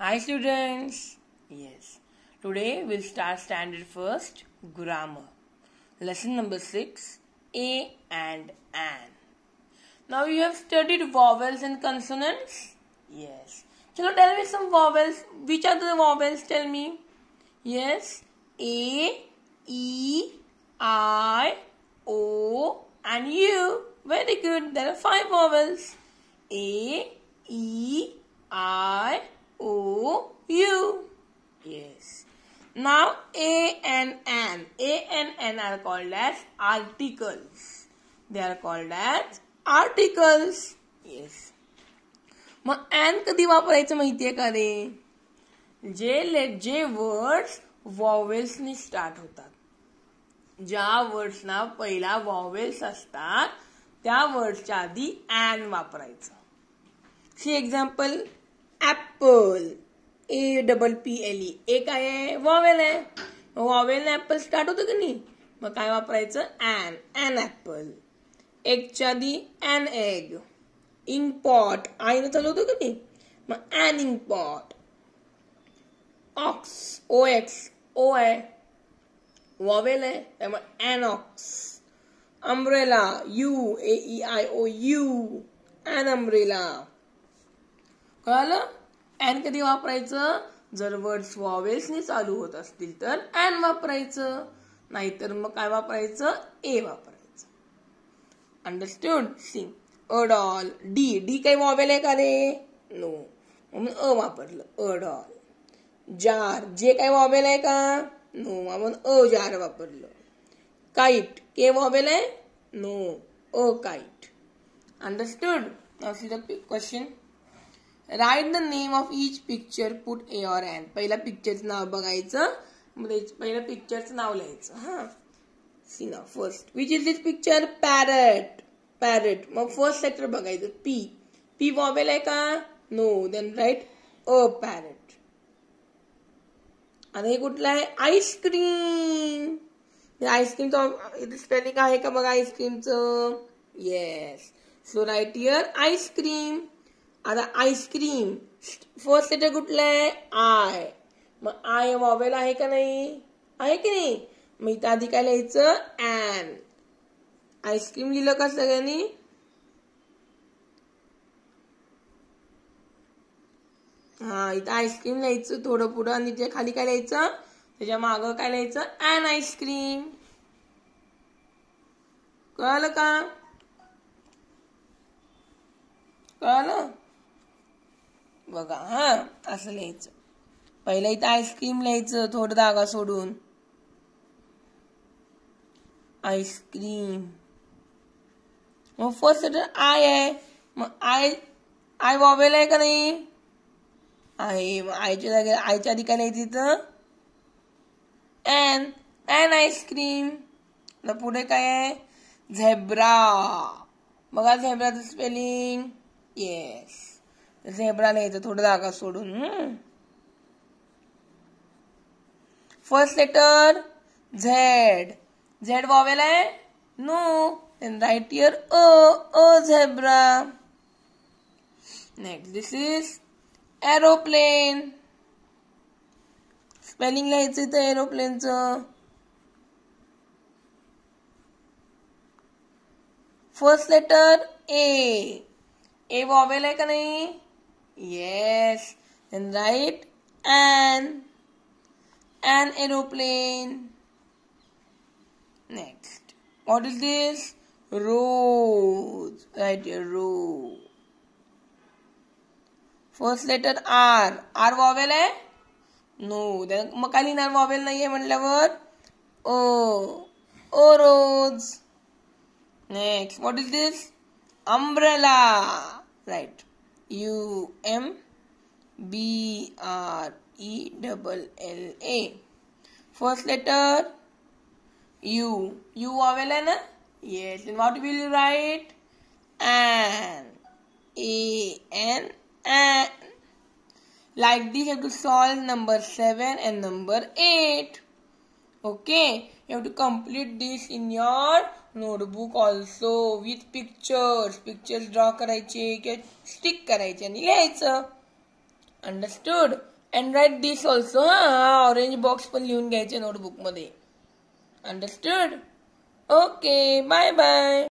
Hi students! Yes, today we'll start standard first grammar. Lesson number 6 A and An. Now you have studied vowels and consonants? Yes. Chalo, tell me some vowels. Which are the vowels? Tell me. Yes, A, E, I, O, and U. Very good. There are five vowels A, E, I, O. O U. Yes. Now A and N. A and N are called as articles. They are called as articles. Yes. मग an कधी वापरायचं माहितीये का रे जे ले जे words वॉवेल्सनी start होतात ज्या वर्ड्सना पहिला वॉवेल्स असतात त्या वर्ड्सच्या आधी अँड वापरायचं see example apple A double P L E A आहे वॉवेल आहे वॉवेल ऍपल स्टार्ट होतं की नाही मग काय वापरायचं ॲन ॲन ॲपल एगच्या आधी एन एग इंग पॉट आईनं चालू होतं की नाही मग an ink pot ox O X O आहे वॉवेल आहे त्यामुळे an ox umbrella U A E I O U an umbrella कळालं अँड कधी वापरायचं जर वर्ड्स वॉवेल्सने चालू होत असतील तर अँड वापरायचं नाहीतर मग काय वापरायचं ए वापरायचं सी सिंग डॉल डी डी काही वॉवेल आहे का रे नो म्हणून अ वापरलं अ डॉल जार जे काय वॉवेल आहे का नो म्हणून अ जार वापरलं काईट के वॉवेल आहे no a kite understood question right the name of each picture put a or an पहिल्या पिक्चरचं नाव बघायचं पहिलं पिक्चरचं नाव लिहायचं हा सी ना first which is this picture parrot parrot मग फर्स्ट लेटर बघायचं पी पी वॉबेल आहे का no then write a parrot आणि हे कुठलं आहे आईस्क्रीम आईस्क्रीमचं स्पेलिंग आहे का बघा आईस्क्रीमचं yes so write here ice cream आता आईस्क्रीम फर्स्ट लेटर कुठलं आहे आय मग आय वॉवेल आहे का नाही आहे की नाही मग इथं आधी काय लिहायचं ऍन आईस्क्रीम लिहिलं का सगळ्यांनी हा इथं आईस्क्रीम लिहायचं थोडं पुढं आणि ते खाली काय लिहायचं त्याच्या माग काय लिहायचं ऍन आईस्क्रीम कळलं का कळलं बघा हा असं लिहायचं पहिलं इथं आईस्क्रीम लिहायचं थोडं धागा सोडून आईस्क्रीम मग फर्स्ट आय आहे मग आय आय वॉबेल आहे का नाही आय मग आयच्या जागे आयच्या आधी काय लिहायचं एन एन आईस्क्रीम पुढे काय आहे झेब्रा बघा झेब्राचं स्पेलिंग येस झेब्रा लिहायचं थोडं जागा सोडून first letter Z Z vowel आहे no write here a a zebra next this is aeroplane spelling लिहायचं इथं एरोप्लेनचं first letter A A vowel आहे का नाही Yes. Then write an an aeroplane. Next. What is this? Rose. Write a row. First letter R R vowel आहे no मग काय लिहिणार वॉवेल नाही आहे म्हटल्यावर O O rose next what is this umbrella right U M B R E double L A. First letter U. U vowel and yes. And what will you write? An. A N an. Like this, you have to solve number seven and number eight. Okay you to complete this in in notebook notebook with pictures pictures draw करायचे किंवा stick करायचे आणि लिहायचं understood and write this also हा orange box पण लिहून घ्यायचे नोटबुकमध्ये अंडरस्टूड ओके बाय बाय